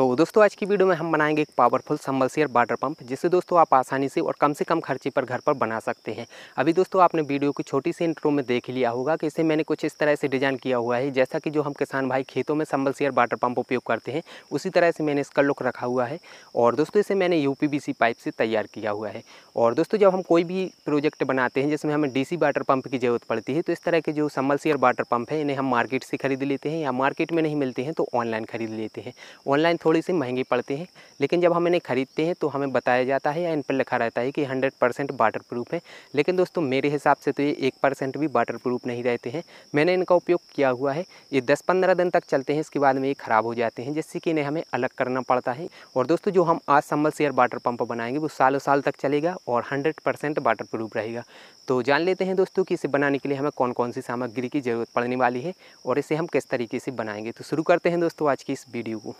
तो दोस्तों आज की वीडियो में हम बनाएंगे एक पावरफुल सम्बलसियर वाटर पंप जिसे दोस्तों आप आसानी से और कम से कम खर्चे पर घर पर बना सकते हैं अभी दोस्तों आपने वीडियो की छोटी सी इंट्रो में देख लिया होगा कि इसे मैंने कुछ इस तरह से डिज़ाइन किया हुआ है जैसा कि जो हम किसान भाई खेतों में सम्बलसियर वाटर पंप उपयोग करते हैं उसी तरह से मैंने इसका लुक रखा हुआ है और दोस्तों इसे मैंने यू पाइप से तैयार किया हुआ है और दोस्तों जब हम कोई भी प्रोजेक्ट बनाते हैं जिसमें हमें डी वाटर पंप की ज़रूरत पड़ती है तो इस तरह के जो सम्बलसियर वाटर पंप है इन्हें हम मार्केट से खरीद लेते हैं या मार्केट में नहीं मिलते हैं तो ऑनलाइन खरीद लेते हैं ऑनलाइन थोड़ी सी महंगी पड़ती हैं लेकिन जब हम इन्हें ख़रीदते हैं तो हमें बताया जाता है या इन पर लिखा रहता है कि हंड्रेड परसेंट वाटर प्रूफ है लेकिन दोस्तों मेरे हिसाब से तो ये एक परसेंट भी वाटर प्रूफ नहीं रहते हैं मैंने इनका उपयोग किया हुआ है ये दस पंद्रह दिन तक चलते हैं इसके बाद में ये ख़राब हो जाते हैं जिससे कि इन्हें हमें अलग करना पड़ता है और दोस्तों जो हम आज संबल से वाटर पम्प बनाएंगे वो सालों साल तक चलेगा और हंड्रेड परसेंट वाटर प्रूफ रहेगा तो जान लेते हैं दोस्तों कि इसे बनाने के लिए हमें कौन कौन सी सामग्री की ज़रूरत पड़ने वाली है और इसे हम किस तरीके से बनाएंगे तो शुरू करते हैं दोस्तों आज की इस वीडियो को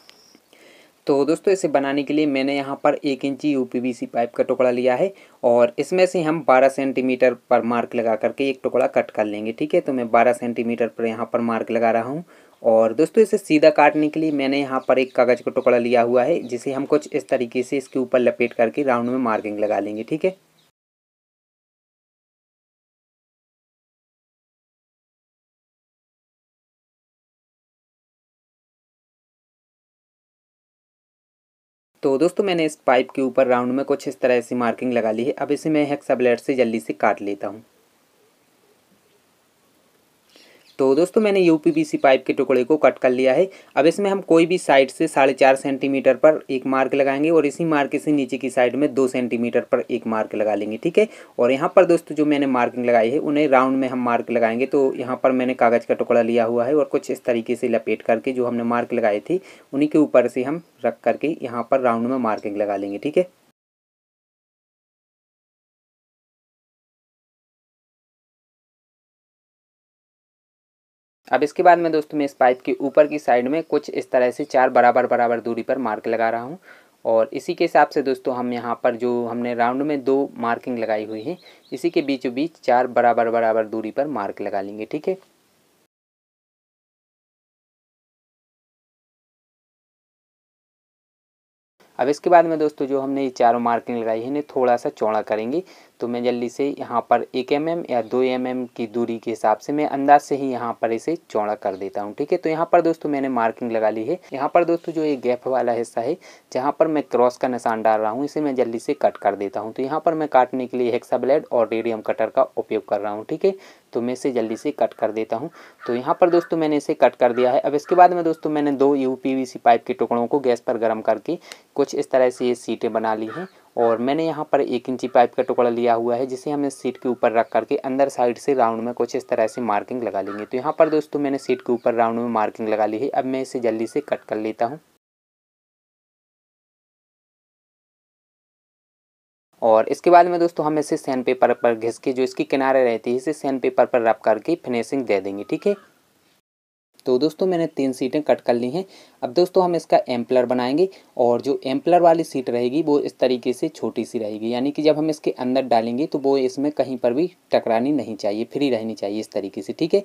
तो दोस्तों इसे बनाने के लिए मैंने यहाँ पर एक इंची यू पाइप का टुकड़ा लिया है और इसमें से हम 12 सेंटीमीटर पर मार्क लगा करके एक टुकड़ा कट कर लेंगे ठीक है तो मैं 12 सेंटीमीटर पर यहाँ पर मार्क लगा रहा हूँ और दोस्तों इसे सीधा काटने के लिए मैंने यहाँ पर एक कागज़ का टुकड़ा लिया हुआ है जिसे हम कुछ इस तरीके से इसके ऊपर लपेट करके राउंड में मार्किंग लगा लेंगे ठीक है तो दोस्तों मैंने इस पाइप के ऊपर राउंड में कुछ इस तरह से मार्किंग लगा ली है अब इसे मैं हेक्सा ब्लेड से जल्दी से काट लेता हूँ तो दोस्तों मैंने यू पाइप के टुकड़े को कट कर लिया है अब इसमें हम कोई भी साइड से साढ़े चार सेंटीमीटर पर एक मार्क लगाएंगे और इसी मार्क से नीचे की साइड में दो सेंटीमीटर पर एक मार्क लगा लेंगे ठीक है और यहाँ पर दोस्तों जो मैंने मार्किंग लगाई है उन्हें राउंड में हम मार्क लगाएंगे तो यहाँ पर मैंने कागज़ का टुकड़ा लिया हुआ है और कुछ इस तरीके से लपेट करके जो हमने मार्क लगाए थी उन्हीं के ऊपर से हम रख करके यहाँ पर राउंड में मार्किंग लगा लेंगे ठीक है अब इसके बाद में दोस्तों मैं इस पाइप के ऊपर की साइड में कुछ इस तरह से चार बराबर बराबर दूरी पर मार्क लगा रहा हूँ और इसी के हिसाब से दोस्तों हम यहाँ पर जो हमने राउंड में दो मार्किंग लगाई हुई है इसी के बीचों बीच चार बराबर बराबर दूरी पर मार्क लगा लेंगे ठीक है अब इसके बाद में दोस्तों जो हमने ये चारों मार्किंग लगाई है इन्हें थोड़ा सा चौड़ा करेंगे तो मैं जल्दी से यहाँ पर एक एम mm या दो एम mm की दूरी के हिसाब से मैं अंदाज से ही यहाँ पर इसे चौड़ा कर देता हूँ ठीक है तो यहाँ पर दोस्तों मैंने मार्किंग लगा ली है यहाँ पर दोस्तों जो ये गैप वाला हिस्सा है जहाँ पर मैं क्रॉस का निशान डाल रहा हूँ इसे मैं जल्दी से कट कर देता हूँ तो यहाँ पर मैं काटने के लिए हेक्सा ब्लेड और रेडियम कटर का उपयोग कर रहा हूँ ठीक है तो मैं इसे जल्दी से कट कर देता हूँ तो यहाँ पर दोस्तों मैंने इसे कट कर दिया है अब इसके बाद में दोस्तों मैंने दो यू पाइप के टुकड़ों को गैस पर गर्म करके कुछ इस तरह से ये सीटें बना ली हैं और मैंने यहाँ पर एक इंची पाइप का टुकड़ा लिया हुआ है जिसे हमें सीट के ऊपर रख करके अंदर साइड से राउंड में कुछ इस तरह से मार्किंग लगा लेंगे तो यहाँ पर दोस्तों मैंने सीट के ऊपर राउंड में मार्किंग लगा ली है अब मैं इसे जल्दी से कट कर लेता हूँ और इसके बाद में दोस्तों हम इसे सैन पेपर पर घिस के जो इसकी किनारे रहती है इसे सैन पेपर पर रब करके फिनिशिंग दे देंगे ठीक है तो दोस्तों मैंने तीन सीटें कट कर ली हैं अब दोस्तों हम इसका एम्पलर बनाएंगे और जो एम्पलर वाली सीट रहेगी वो इस तरीके से छोटी सी रहेगी यानी कि जब हम इसके अंदर डालेंगे तो वो इसमें कहीं पर भी टकरानी नहीं चाहिए फ्री रहनी चाहिए इस तरीके से ठीक है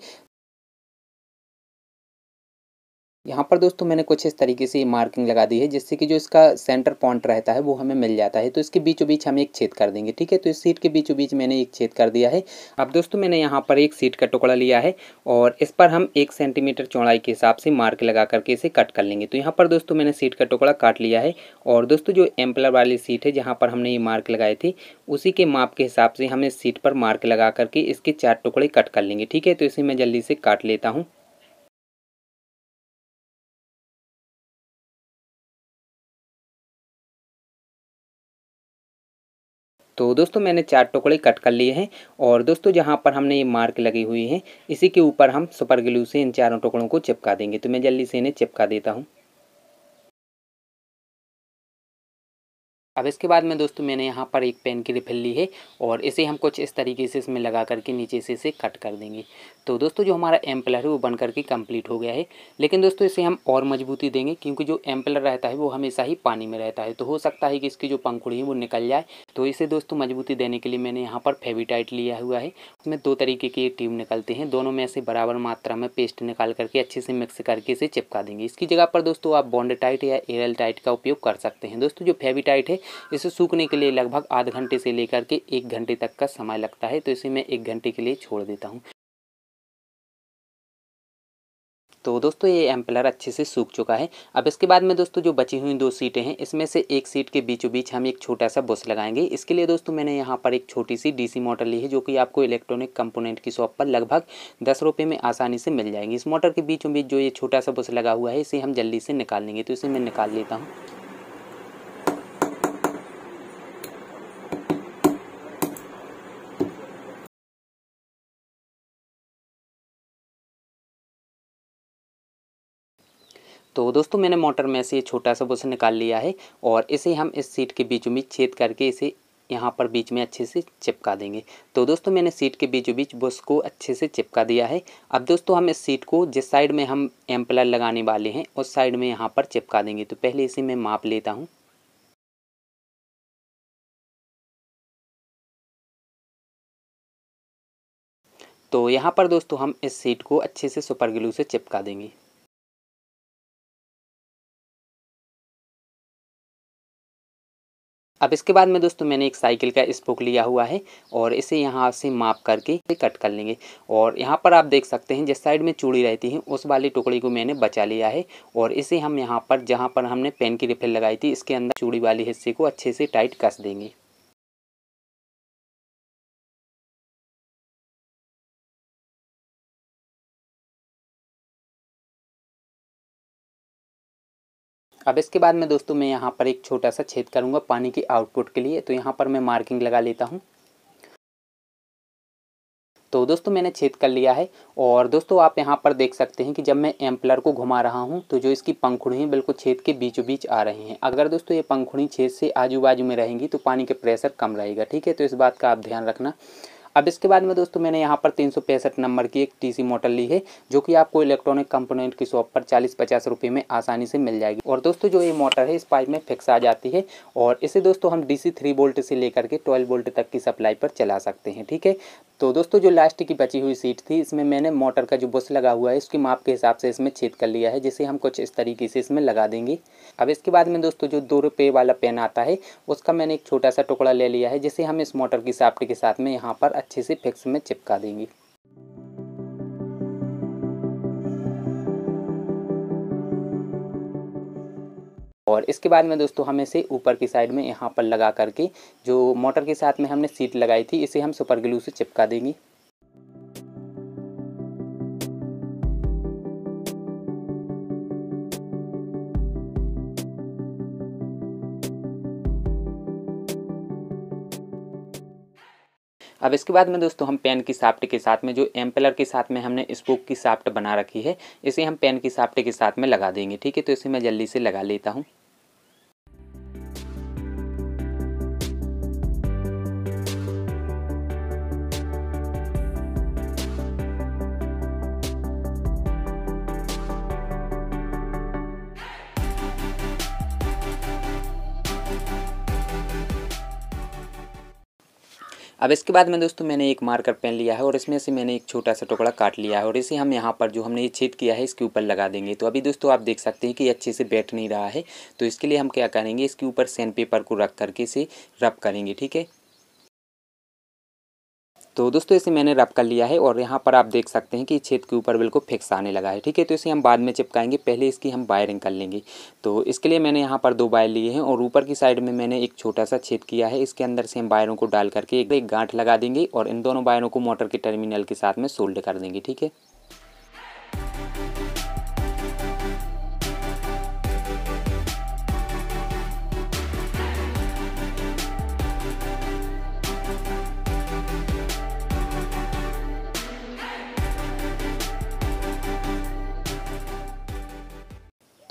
यहाँ पर दोस्तों मैंने कुछ इस तरीके से मार्किंग लगा दी है जिससे कि जो इसका सेंटर पॉइंट रहता है वो हमें मिल जाता है तो इसके बीचों बीच हम एक छेद कर देंगे ठीक है तो इस सीट के बीचों बीच मैंने एक छेद कर दिया है अब दोस्तों मैंने यहाँ पर एक सीट का टुकड़ा लिया है और इस पर हम एक सेंटीमीटर चौड़ाई के हिसाब से मार्क लगा करके इसे कट कर लेंगे तो यहाँ पर दोस्तों मैंने सीट का टुकड़ा काट लिया है और दोस्तों जो एम्पलर वाली सीट है जहाँ पर हमने ये मार्क लगाए थे उसी के माप के हिसाब से हम इस सीट पर मार्क लगा करके इसके चार टुकड़े कट कर लेंगे ठीक है तो इसे मैं जल्दी से काट लेता हूँ तो दोस्तों मैंने चार टुकड़े कट कर लिए हैं और दोस्तों जहाँ पर हमने ये मार्क लगी हुई है इसी के ऊपर हम सुपर ग्लू से इन चारों टुकड़ों को चिपका देंगे तो मैं जल्दी से इन्हें चिपका देता हूँ अब इसके बाद में दोस्तों मैंने यहाँ पर एक पेन की रिफिल ली है और इसे हम कुछ इस तरीके से इसमें लगा करके नीचे से इसे कट कर देंगे तो दोस्तों जो हमारा एम्पलर है वो बन करके कंप्लीट हो गया है लेकिन दोस्तों इसे हम और मजबूती देंगे क्योंकि जो एम्पलर रहता है वो हमेशा ही पानी में रहता है तो हो सकता है कि इसकी जो पंखुड़ी है वो निकल जाए तो इसे दोस्तों मजबूती देने के लिए मैंने यहाँ पर फेविटाइट लिया हुआ है उसमें दो तरीके के ट्यूब निकलते हैं दोनों में ऐसे बराबर मात्रा में पेस्ट निकाल करके अच्छे से मिक्स करके इसे चिपका देंगे इसकी जगह पर दोस्तों आप बॉन्ड टाइट या एरल टाइट का उपयोग कर सकते हैं दोस्तों जो फेविटाइट है इसे सूखने के लिए लगभग आध घंटे से लेकर के एक घंटे तक का समय लगता है तो इसे मैं एक घंटे के लिए छोड़ देता हूँ तो दोस्तों ये एम्पलर अच्छे से सूख चुका है अब इसके बाद में दोस्तों जो बची हुई दो सीटें हैं इसमें से एक सीट के बीचों बीच हम एक छोटा सा बुश लगाएंगे इसके लिए दोस्तों मैंने यहाँ पर एक छोटी सी डीसी मोटर ली है जो कि आपको इलेक्ट्रॉनिक कंपोनेंट की शॉप पर लगभग दस रुपये में आसानी से मिल जाएंगी इस मोटर के बीचों बीच जो ये छोटा सा बुश लगा हुआ है इसे हम जल्दी से निकाल लेंगे तो इसे मैं निकाल लेता हूँ तो दोस्तों मैंने मोटर में से छोटा सा बुश निकाल लिया है और इसे हम इस सीट के बीचों बीच छेद करके इसे यहाँ पर बीच में अच्छे से चिपका देंगे तो दोस्तों मैंने सीट के बीचों बीच बुश को अच्छे से चिपका दिया है अब दोस्तों हम इस सीट को जिस साइड में हम एम्पलर लगाने वाले हैं उस साइड में यहाँ पर चिपका देंगे तो पहले इसे मैं माप लेता हूँ तो यहाँ पर दोस्तों हम इस सीट को अच्छे से सुपर ग्लू से चिपका देंगे अब इसके बाद में दोस्तों मैंने एक साइकिल का स्पोक लिया हुआ है और इसे यहाँ से माप करके कट कर लेंगे और यहाँ पर आप देख सकते हैं जिस साइड में चूड़ी रहती है उस वाली टुकड़ी को मैंने बचा लिया है और इसे हम यहाँ पर जहाँ पर हमने पेन की रिफिल लगाई थी इसके अंदर चूड़ी वाले हिस्से को अच्छे से टाइट कस देंगे अब इसके बाद में दोस्तों मैं यहाँ पर एक छोटा सा छेद करूँगा पानी की आउटपुट के लिए तो यहाँ पर मैं मार्किंग लगा लेता हूँ तो दोस्तों मैंने छेद कर लिया है और दोस्तों आप यहाँ पर देख सकते हैं कि जब मैं एम्पलर को घुमा रहा हूँ तो जो इसकी पंखुड़ी हैं बिल्कुल छेद के बीचों बीच आ रहे हैं अगर दोस्तों ये पंखुड़ी छेद से आजू बाजू में रहेंगी तो पानी के प्रेशर कम रहेगा ठीक है तो इस बात का आप ध्यान रखना अब इसके बाद में दोस्तों मैंने यहाँ पर तीन नंबर की एक टीसी मॉडल ली है जो कि आपको इलेक्ट्रॉनिक कंपोनेंट की शॉप पर चालीस पचास रुपये में आसानी से मिल जाएगी और दोस्तों जो ये मोटर है इस पाइप में फिक्स आ जाती है और इसे दोस्तों हम डीसी थ्री वोल्ट से लेकर के ट्वेल्व वोल्ट तक की सप्लाई पर चला सकते हैं ठीक है तो दोस्तों जो लास्ट की बची हुई सीट थी इसमें मैंने मोटर का जो बस लगा हुआ है उसकी माप के हिसाब से इसमें छेद कर लिया है जिसे हम कुछ इस तरीके से इसमें लगा देंगे अब इसके बाद में दोस्तों जो दो रुपये वाला पेन आता है उसका मैंने एक छोटा सा टुकड़ा ले लिया है जिसे हम इस मोटर की साफ्ट के साथ में यहाँ पर अच्छे से फिक्स में चिपका देंगे और इसके बाद में दोस्तों हम इसे ऊपर की साइड में यहाँ पर लगा करके जो मोटर के साथ में हमने सीट लगाई थी इसे हम सुपर ग्लू से चिपका देंगे अब इसके बाद में दोस्तों हम पेन की साफ्ट के साथ में जो एम्पलर के साथ में हमने स्पोक की साफ्ट बना रखी है इसे हम पेन की साफ्ट के साथ में लगा देंगे ठीक है तो इसे मैं जल्दी से लगा लेता हूँ अब इसके बाद में दोस्तों मैंने एक मार्कर पेन लिया है और इसमें से मैंने एक छोटा सा टुकड़ा काट लिया है और इसे हम यहाँ पर जो हमने ये छेद किया है इसके ऊपर लगा देंगे तो अभी दोस्तों आप देख सकते हैं कि अच्छे से बैठ नहीं रहा है तो इसके लिए हम क्या करेंगे इसके ऊपर सैंड पेपर को रख करके इसे रब करेंगे ठीक है तो दोस्तों इसे मैंने रब कर लिया है और यहाँ पर आप देख सकते हैं कि छेद के ऊपर बिल्कुल फिक्स आने लगा है ठीक है तो इसे हम बाद में चिपकाएंगे पहले इसकी हम वायरिंग कर लेंगे तो इसके लिए मैंने यहाँ पर दो वायर लिए हैं और ऊपर की साइड में मैंने एक छोटा सा छेद किया है इसके अंदर से हम वायरों को डाल करके एक गांठ लगा देंगे और इन दोनों वायरों को मोटर के टर्मिनल के साथ में सोल्ड कर देंगे ठीक है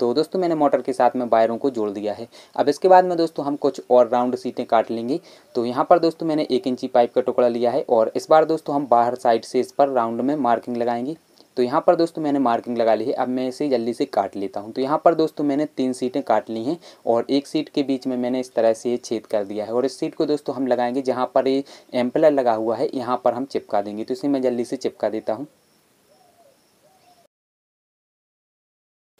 तो दोस्तों मैंने मोटर के साथ में वायरों को जोड़ दिया है अब इसके बाद में दोस्तों हम कुछ और राउंड सीटें काट लेंगे तो यहाँ पर दोस्तों मैंने एक इंची पाइप का टुकड़ा लिया है और इस बार दोस्तों हम बाहर साइड से इस पर राउंड में मार्किंग लगाएंगे तो यहाँ पर दोस्तों मैंने मार्किंग लगा ली है अब मैं इसे जल्दी से काट लेता हूँ तो यहाँ पर दोस्तों मैंने तीन सीटें काट ली हैं और एक सीट के बीच में मैंने इस तरह से छेद कर दिया है और इस सीट को दोस्तों हम लगाएंगे जहाँ पर ये एम्पलर लगा हुआ है यहाँ पर हम चिपका देंगे तो इसे मैं जल्दी से चिपका देता हूँ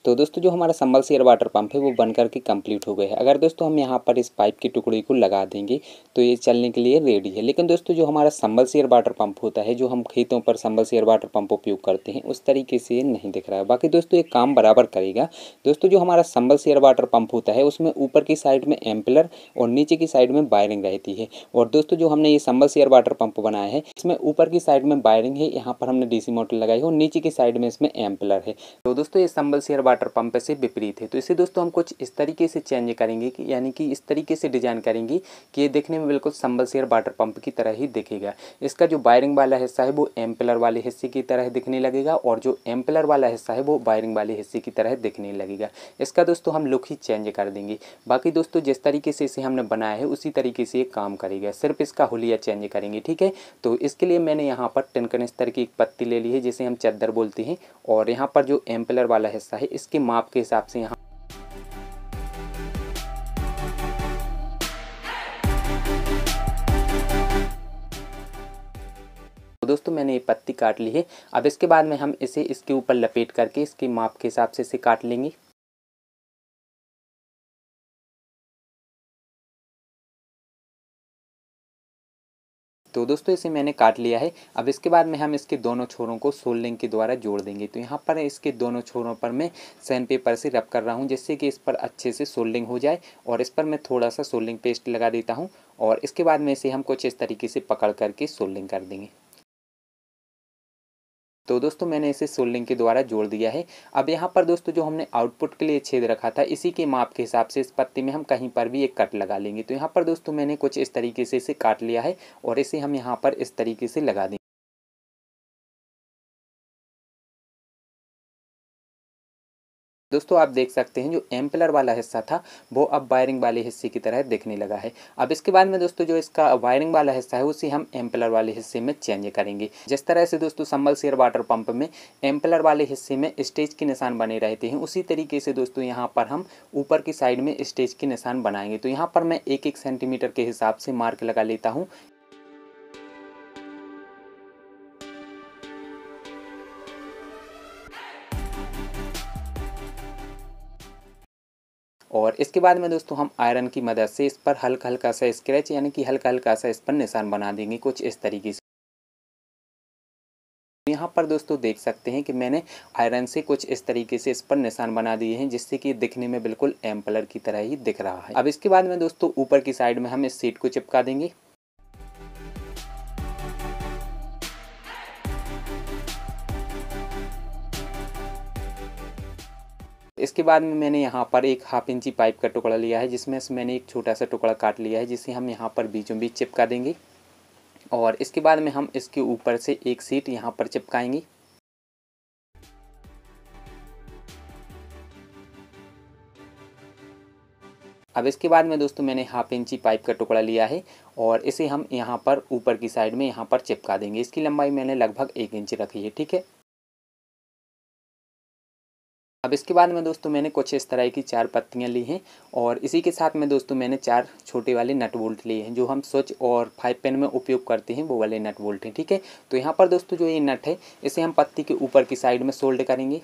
तो दोस्तों जो हमारा संबल सेयर वाटर पंप है वो बन करके कंप्लीट हो गया है अगर दोस्तों हम यहाँ पर इस पाइप की टुकड़ी को लगा देंगे तो ये चलने के लिए रेडी है लेकिन दोस्तों जो हमारा संबल सेयर वाटर पंप होता है जो हम खेतों पर संबल सेयर वाटर पंप उपयोग करते हैं उस तरीके से नहीं दिख रहा है बाकी दोस्तों ये काम बराबर करेगा दोस्तों जो हमारा संबल सेयर वाटर पंप होता है उसमें ऊपर की साइड में एम्पलर और नीचे की साइड में वायरिंग रहती है और दोस्तों जो हमने ये संबल सेयर वाटर पंप बनाया है इसमें ऊपर की साइड में वायरिंग है यहाँ पर हमने डीसी मोटर लगाई है और नीचे की साइड में इसमें एम्पलर है तो दोस्तों ये संबल सेयर वाटर पंप से विपरीत है तो इसे दोस्तों हम कुछ इस तरीके से चेंज करेंगे कि यानी कि इस तरीके से डिजाइन करेंगे कि ये देखने में बिल्कुल संबल सेयर वाटर पंप की तरह ही दिखेगा इसका जो वायरिंग वाला हिस्सा है वो एम्पलर वाले हिस्से की तरह दिखने लगेगा और जो एम्पलर वाला हिस्सा है वो वायरिंग वाले हिस्से की तरह दिखने लगेगा इसका दोस्तों हम लुक ही चेंज कर देंगे बाकी दोस्तों जिस तरीके से इसे हमने बनाया है उसी तरीके से ये काम करेगा सिर्फ इसका होलिया चेंज करेंगे ठीक है तो इसके लिए मैंने यहाँ पर टिनकन स्तर की एक पत्ती ले ली है जिसे हम चद्दर बोलते हैं और यहाँ पर जो एम्पलर वाला हिस्सा है इस के माप के हिसाब से यहाँ दोस्तों मैंने ये पत्ती काट ली है अब इसके बाद में हम इसे इसके ऊपर लपेट करके इसके माप के हिसाब से इसे काट लेंगे तो दोस्तों इसे मैंने काट लिया है अब इसके बाद में हम इसके दोनों छोरों को सोल्डिंग के द्वारा जोड़ देंगे तो यहाँ पर इसके दोनों छोरों पर मैं सैन पेपर से रब कर रहा हूँ जिससे कि इस पर अच्छे से सोल्डिंग हो जाए और इस पर मैं थोड़ा सा सोल्डिंग पेस्ट लगा देता हूँ और इसके बाद में इसे हम कुछ इस तरीके से पकड़ करके सोल्डिंग कर देंगे तो दोस्तों मैंने इसे सोल्डिंग के द्वारा जोड़ दिया है अब यहाँ पर दोस्तों जो हमने आउटपुट के लिए छेद रखा था इसी के माप के हिसाब से इस पत्ते में हम कहीं पर भी एक कट लगा लेंगे तो यहाँ पर दोस्तों मैंने कुछ इस तरीके से इसे काट लिया है और इसे हम यहाँ पर इस तरीके से लगा देंगे दोस्तों आप देख सकते हैं जो एम्पलर वाला हिस्सा था वो अब वायरिंग वाले हिस्से की तरह देखने लगा है अब इसके बाद में दोस्तों जो इसका वायरिंग वाला हिस्सा है उसे हम एम्पलर वाले हिस्से में चेंज करेंगे जिस तरह से दोस्तों संबल शेयर वाटर पंप में एम्पलर वाले हिस्से में स्टेज के निशान बने रहते हैं उसी तरीके से दोस्तों यहाँ पर हम ऊपर की साइड में स्टेज के निशान बनाएंगे तो यहाँ पर मैं एक एक सेंटीमीटर के हिसाब से मार्क लगा लेता हूँ और इसके बाद में दोस्तों हम आयरन की मदद से इस पर हल्का हल्का सा स्क्रैच यानी कि हल्का हल्का सा इस पर निशान बना देंगे कुछ इस तरीके से यहाँ पर दोस्तों देख सकते हैं कि मैंने आयरन से कुछ इस तरीके से इस पर निशान बना दिए हैं जिससे कि दिखने में बिल्कुल एम्पलर की तरह ही दिख रहा है अब इसके बाद में दोस्तों ऊपर की साइड में हम इस सीट को चिपका देंगे इसके बाद में मैंने यहाँ पर एक हाफ इंची पाइप का टुकड़ा लिया है जिसमें से मैंने एक छोटा सा टुकड़ा काट लिया है जिसे हम यहाँ पर बीचों बीच चिपका देंगे और इसके बाद में हम इसके ऊपर से एक सीट यहाँ पर चिपकाएंगे अब इसके बाद में दोस्तों मैंने हाफ इंची पाइप का टुकड़ा लिया है और इसे हम यहाँ पर ऊपर की साइड में यहाँ पर चिपका देंगे इसकी लंबाई मैंने लगभग एक इंच रखी है ठीक है अब इसके बाद में दोस्तों मैंने कुछ इस तरह की चार पत्तियाँ ली हैं और इसी के साथ में दोस्तों मैंने चार छोटे वाले नट बोल्ट लिए हैं जो हम स्विच और फाइव पेन में उपयोग करते हैं वो वाले नट बोल्ट हैं ठीक है तो यहाँ पर दोस्तों जो ये नट है इसे हम पत्ती के ऊपर की साइड में सोल्ड करेंगे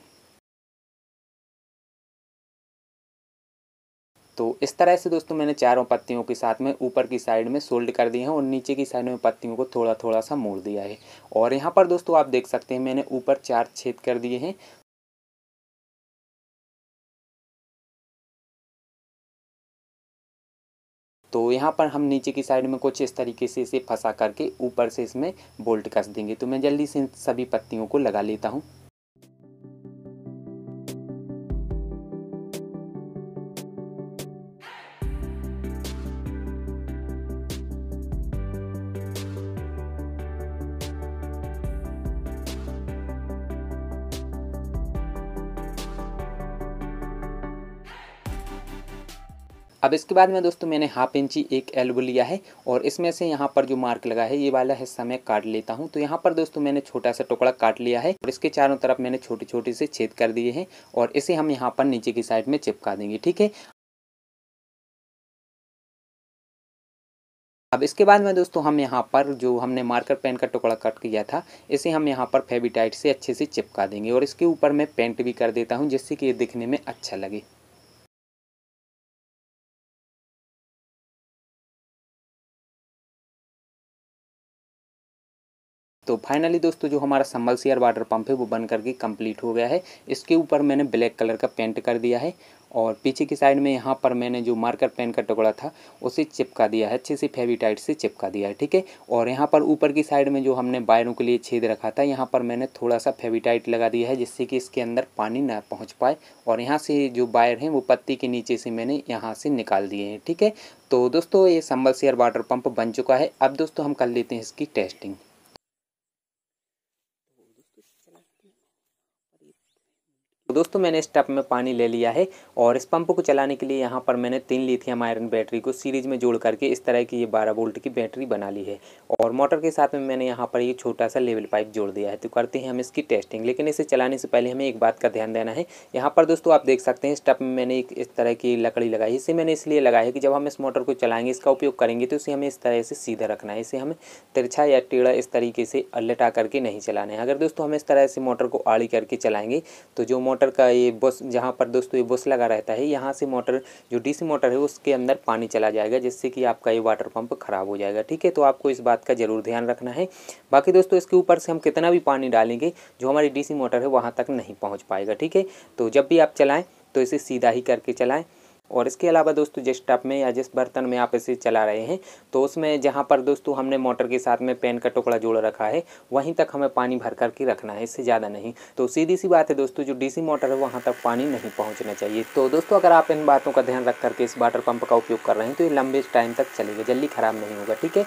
तो इस तरह से दोस्तों मैंने चारों पत्तियों के साथ में ऊपर की साइड में सोल्ड कर दिए हैं और नीचे की साइड में पत्तियों को थोड़ा थोड़ा सा मोड़ दिया है और यहाँ पर दोस्तों आप देख सकते हैं मैंने ऊपर चार छेद कर दिए हैं तो यहाँ पर हम नीचे की साइड में कुछ इस तरीके से इसे फंसा करके ऊपर से इसमें बोल्ट कस देंगे तो मैं जल्दी से सभी पत्तियों को लगा लेता हूँ अब इसके बाद में दोस्तों मैंने हाफ इंची एक एल्बो लिया है और इसमें से यहाँ पर जो मार्क लगा है ये वाला हिस्सा मैं काट लेता हूँ तो यहाँ पर दोस्तों मैंने छोटा सा टुकड़ा काट लिया है और इसके चारों तरफ मैंने छोटे छोटे से छेद कर दिए हैं और इसे हम यहाँ पर नीचे की साइड में चिपका देंगे ठीक है अब इसके बाद में दोस्तों हम यहाँ पर जो हमने मार्कर पेन का टुकड़ा कट किया था इसे हम यहाँ पर फेविटाइट से अच्छे से चिपका देंगे और इसके ऊपर मैं पेंट भी कर देता हूँ जिससे कि ये दिखने में अच्छा लगे तो फाइनली दोस्तों जो हमारा संबल सीयर वाटर पंप है वो बन करके कंप्लीट हो गया है इसके ऊपर मैंने ब्लैक कलर का पेंट कर दिया है और पीछे की साइड में यहाँ पर मैंने जो मार्कर पेन का टुकड़ा था उसे चिपका दिया है अच्छे से फेविटाइट से चिपका दिया है ठीक है और यहाँ पर ऊपर की साइड में जो हमने बायरों के लिए छेद रखा था यहाँ पर मैंने थोड़ा सा फेविटाइट लगा दिया है जिससे कि इसके अंदर पानी ना पहुँच पाए और यहाँ से जो बायर हैं वो पत्ती के नीचे से मैंने यहाँ से निकाल दिए हैं ठीक है तो दोस्तों ये संबल शेयर वाटर पंप बन चुका है अब दोस्तों हम कर लेते हैं इसकी टेस्टिंग तो दोस्तों मैंने इस टप में पानी ले लिया है और इस पंप को चलाने के लिए यहाँ पर मैंने तीन लिथियम आयरन बैटरी को सीरीज में जोड़ करके इस तरह की ये बारह वोल्ट की बैटरी बना ली है और मोटर के साथ में मैंने यहाँ पर ये छोटा सा लेवल पाइप जोड़ दिया है तो करते हैं हम इसकी टेस्टिंग लेकिन इसे चलाने से पहले हमें एक बात का ध्यान देना है यहाँ पर दोस्तों आप देख सकते हैं इस टप में मैंने एक इस तरह की लकड़ी लगाई इसे मैंने इसलिए लगाया है कि जब हम इस मोटर को चलाएंगे इसका उपयोग करेंगे तो इसे हमें इस तरह से सीधा रखना है इसे हमें तिरछा या टेढ़ा इस तरीके से लटा करके नहीं चलाना है अगर दोस्तों हम इस तरह से मोटर को आड़ी करके चलाएंगे तो जो मोटर मोटर का ये बस जहाँ पर दोस्तों ये बस लगा रहता है यहाँ से मोटर जो डीसी मोटर है उसके अंदर पानी चला जाएगा जिससे कि आपका ये वाटर पंप ख़राब हो जाएगा ठीक है तो आपको इस बात का ज़रूर ध्यान रखना है बाकी दोस्तों इसके ऊपर से हम कितना भी पानी डालेंगे जो हमारी डी मोटर है वहाँ तक नहीं पहुँच पाएगा ठीक है तो जब भी आप चलाएँ तो इसे सीधा ही करके चलाएँ और इसके अलावा दोस्तों जिस टप में या जिस बर्तन में आप इसे चला रहे हैं तो उसमें जहाँ पर दोस्तों हमने मोटर के साथ में पेन का टुकड़ा जोड़ रखा है वहीं तक हमें पानी भर करके रखना है इससे ज़्यादा नहीं तो सीधी सी बात है दोस्तों जो डीसी मोटर है वहाँ तक पानी नहीं पहुँचना चाहिए तो दोस्तों अगर आप इन बातों का ध्यान रख करके इस वाटर पंप का उपयोग कर रहे हैं तो ये लंबे टाइम तक चलेगा जल्दी ख़राब नहीं होगा ठीक है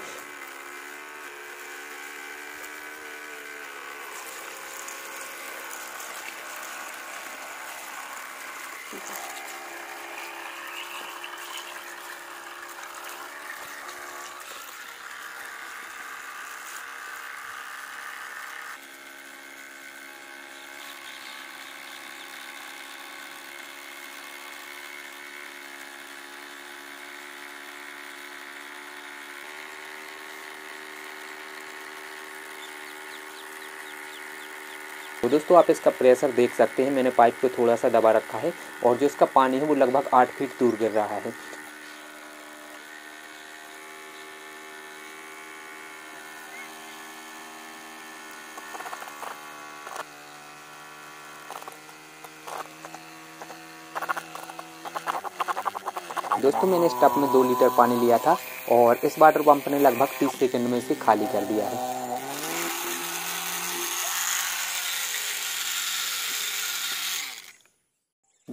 तो दोस्तों आप इसका प्रेशर देख सकते हैं मैंने पाइप को थोड़ा सा दबा रखा है और जो इसका पानी है वो लगभग आठ फीट दूर गिर रहा है दोस्तों मैंने इस टप में दो लीटर पानी लिया था और इस वाटर पंप ने लगभग तीस सेकंड में इसे खाली कर दिया है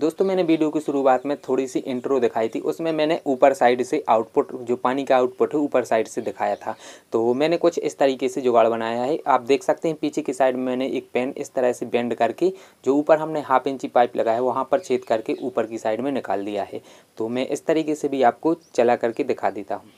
दोस्तों मैंने वीडियो की शुरुआत में थोड़ी सी इंट्रो दिखाई थी उसमें मैंने ऊपर साइड से आउटपुट जो पानी का आउटपुट है ऊपर साइड से दिखाया था तो मैंने कुछ इस तरीके से जुगाड़ बनाया है आप देख सकते हैं पीछे की साइड में मैंने एक पेन इस तरह से बेंड करके जो ऊपर हमने हाफ इंची पाइप लगाया है वहाँ पर छेद करके ऊपर की साइड में निकाल दिया है तो मैं इस तरीके से भी आपको चला करके दिखा देता हूँ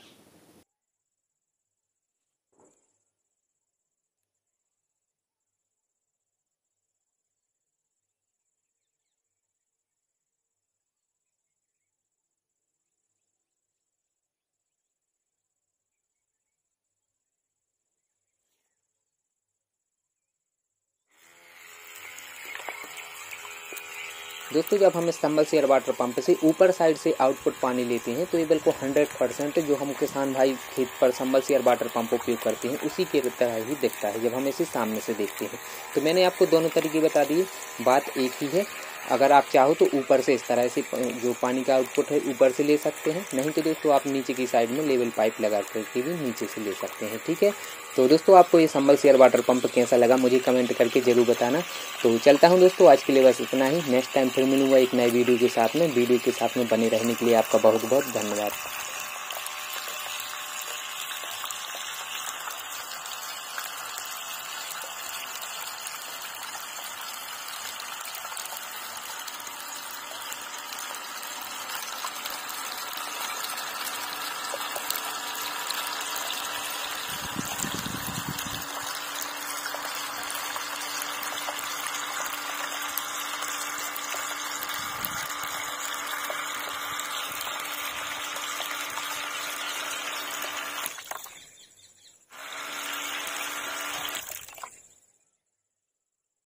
दोस्तों जब हम इस संबल से एयर वाटर पंप से ऊपर साइड से आउटपुट पानी लेते हैं तो ये बिल्कुल हंड्रेड परसेंट जो हम किसान भाई खेत पर संबल से एयर वाटर पंप उपयोग करते हैं उसी के तरह ही दिखता है जब हम इसे सामने से देखते हैं तो मैंने आपको दोनों तरीके बता दिए बात एक ही है अगर आप चाहो तो ऊपर से इस तरह से जो पानी का आउटपुट है ऊपर से ले सकते हैं नहीं तो दोस्तों आप नीचे की साइड में लेवल पाइप लगा करके भी नीचे से ले सकते हैं ठीक है तो दोस्तों आपको ये संबल शेयर वाटर पंप कैसा लगा मुझे कमेंट करके ज़रूर बताना तो चलता हूँ दोस्तों आज के लिए बस इतना ही नेक्स्ट टाइम फिर मिलूंगा एक नए वीडियो के साथ में वीडियो के साथ में बने रहने के लिए आपका बहुत बहुत धन्यवाद